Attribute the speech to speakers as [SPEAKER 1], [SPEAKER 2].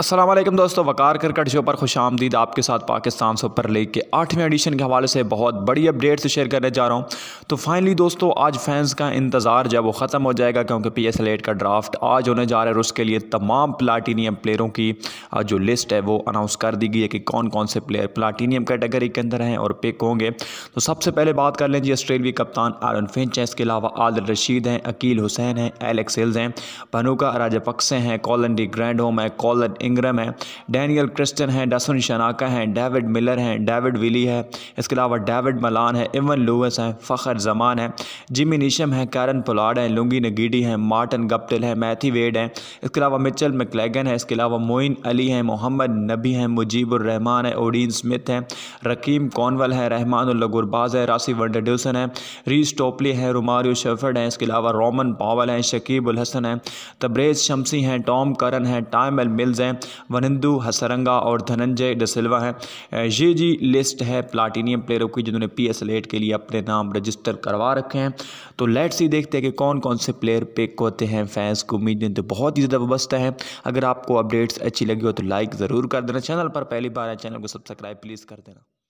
[SPEAKER 1] असलम दोस्तों वकार cricket show पर खुश आमदीद आपके साथ पाकिस्तान सुपर लीग के आठवें एडिशन के हवाले से बहुत बड़ी अपडेट्स शेयर करने जा रहा हूँ तो फाइनली दोस्तों आज फैंस का इंतज़ार जो है वो ख़त्म हो जाएगा क्योंकि पी एस एल एट का ड्राफ्ट आज होने जा रहा है और उसके लिए तमाम प्लाटीनियम प्लेयरों की जो लिस्ट है वो अनाउंस कर दी गई है कि कौन कौन से प्लेयर प्लाटीनियम कैटेगरी के अंदर हैं और पिक होंगे तो सबसे पहले बात कर लें जी ऑस्ट्रेलवी कप्तान आरन फिंच हैं इसके अलावा आदिल रशीद हैं अकील हुसैन हैं एलेक्स हिल्स हैं भनुका राजापक्से हैं कॉलन डी ग्रैंड होम है कॉलन इंग्रम है डैनियल क्रिस्टन है डसन शनाका हैं डेविड मिलर हैं डेविड विली है इसके अलावा डेविड मलान है इवन लूस हैं फ़खर जमान है जिमी निशम है कैरन पोलाड हैं लुंगी नगीडी हैं मार्टन गप्टिल है मैथी वेड हैं इसके अलावा मिचल मकलेगन है इसके अलावा मोइन अली हैं मोहम्मद नबी हैं मुजीबुररहमान है ओडीन स्मिथ हैं रकीम कौनवल है रहमान गुरबाज है रासी वर्डड्यूसन है रीस टोपली है रुमारियो शेफर्ड हैं इसके अलावा रोमन पावल हैं शकीब हसन हैं तब्रेज़ शमसी हैं टॉम करन हैं टाइम एल मिल्स हैं हैं वनिंदु हसरंगा और धनंजय डसिल्वा हैं ये जी लिस्ट है प्लाटीनियम प्लेयरों की जिन्होंने पी एस के लिए अपने नाम रजिस्टर करवा रखे हैं तो लेट्स ही देखते हैं कि कौन कौन से प्लेयर पिक होते हैं फैंस को उम्मीद तो बहुत ही ज़्यादा व्यवस्था है अगर आपको अपडेट्स अच्छी लगी हो तो लाइक ज़रूर कर देना चैनल पर पहली बार है चैनल को सब्सक्राइब प्लीज़ कर देना